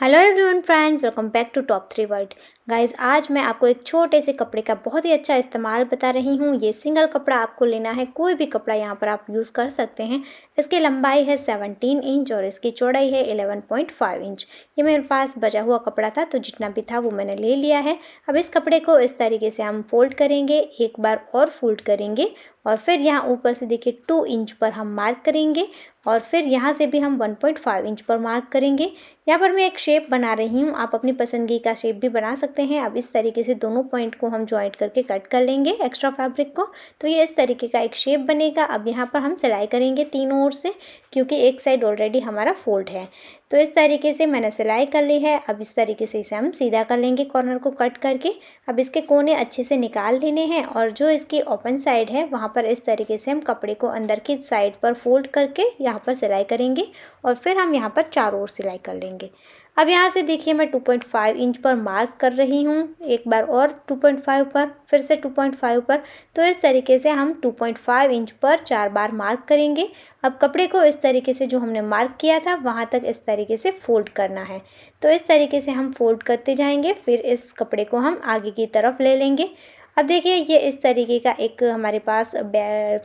hello everyone friends welcome back to top 3 world guys आज मैं आपको एक छोटे से कपड़े का बहुत ही अच्छा इस्तेमाल बता रही हूँ ये सिंगल कपड़ा आपको लेना है कोई भी कपड़ा यहाँ पर आप यूज़ कर सकते हैं इसकी लंबाई है 17 इंच और इसकी चौड़ाई है 11.5 इंच ये मेरे पास बचा हुआ कपड़ा था तो जितना भी था वो मैंने ले लिया है अब इस कपड़े को इस तरीके से हम फोल्ड करेंगे एक बार और फोल्ड करेंगे और फिर यहाँ ऊपर से देखिए टू इंच पर हम मार्क करेंगे और फिर यहाँ से भी हम 1.5 इंच पर मार्क करेंगे यहाँ पर मैं एक शेप बना रही हूँ आप अपनी पसंदगी का शेप भी बना सकते सकते हैं अब इस तरीके से दोनों पॉइंट को हम ज्वाइंट करके कट कर लेंगे एक्स्ट्रा फैब्रिक को तो ये इस तरीके का एक शेप बनेगा अब यहाँ पर हम सिलाई करेंगे तीनों ओर से क्योंकि एक साइड ऑलरेडी हमारा फोल्ड है तो इस तरीके से मैंने सिलाई कर ली है अब इस तरीके से इसे हम सीधा कर लेंगे कॉर्नर को कट करके अब इसके कोने अच्छे से निकाल लेने हैं और जो इसकी ओपन साइड है वहाँ पर इस तरीके से हम कपड़े को अंदर की साइड पर फोल्ड करके यहाँ पर सिलाई करेंगे और फिर हम यहाँ पर चारों ओर सिलाई कर लेंगे अब यहाँ से देखिए मैं 2.5 इंच पर मार्क कर रही हूँ एक बार और 2.5 पर फिर से 2.5 पर तो इस तरीके से हम 2.5 इंच पर चार बार मार्क करेंगे अब कपड़े को इस तरीके से जो हमने मार्क किया था वहाँ तक इस तरीके से फोल्ड करना है तो इस तरीके से हम फोल्ड करते जाएंगे फिर इस कपड़े को हम आगे की तरफ ले लेंगे अब देखिए ये इस तरीके का एक हमारे पास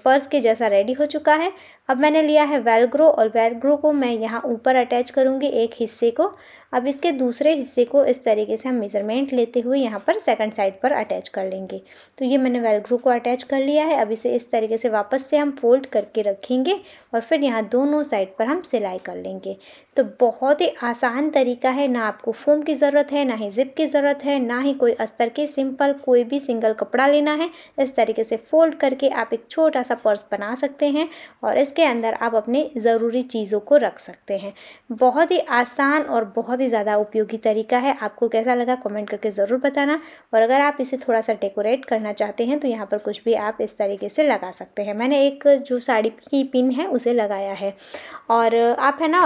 पर्स के जैसा रेडी हो चुका है अब मैंने लिया है वेलग्रो और वेलग्रो को मैं यहाँ ऊपर अटैच करूँगी एक हिस्से को अब इसके दूसरे हिस्से को इस तरीके से हम मेज़रमेंट लेते हुए यहाँ पर सेकंड साइड पर अटैच कर लेंगे तो ये मैंने वेलग्रो को अटैच कर लिया है अब इसे इस तरीके से वापस से हम फोल्ड करके रखेंगे और फिर यहाँ दोनों साइड पर हम सिलाई कर लेंगे तो बहुत ही आसान तरीका है ना आपको फोम की ज़रूरत है ना ही ज़िप की ज़रूरत है ना ही कोई अस्तर के सिंपल कोई भी सिंगल कपड़ा लेना है इस तरीके से फोल्ड करके आप एक छोटा सा पर्स बना सकते हैं और इसके अंदर आप अपने ज़रूरी चीज़ों को रख सकते हैं बहुत ही आसान और बहुत ही ज़्यादा उपयोगी तरीका है आपको कैसा लगा कमेंट करके ज़रूर बताना और अगर आप इसे थोड़ा सा डेकोरेट करना चाहते हैं तो यहाँ पर कुछ भी आप इस तरीके से लगा सकते हैं मैंने एक जो साड़ी की पिन है उसे लगाया है और आप है ना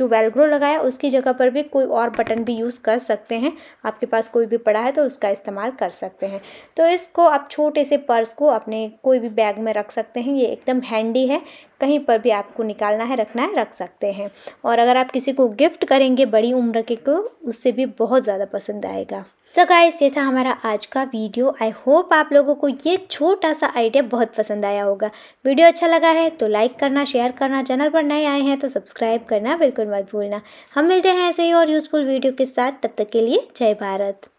जो वेलग्रो लगाया उसकी जगह पर भी कोई और बटन भी यूज़ कर सकते हैं आपके पास कोई भी पड़ा है तो उसका इस्तेमाल कर सकते हैं तो इस इसको आप छोटे से पर्स को अपने कोई भी बैग में रख सकते हैं ये एकदम हैंडी है कहीं पर भी आपको निकालना है रखना है रख सकते हैं और अगर आप किसी को गिफ्ट करेंगे बड़ी उम्र के को उससे भी बहुत ज़्यादा पसंद आएगा सो गाइस ये था हमारा आज का वीडियो आई होप आप लोगों को ये छोटा सा आइडिया बहुत पसंद आया होगा वीडियो अच्छा लगा है तो लाइक करना शेयर करना चैनल पर नए आए हैं तो सब्सक्राइब करना बिल्कुल मत भूलना हम मिलते हैं ऐसे ही और यूज़फुल वीडियो के साथ तब तक के लिए जय भारत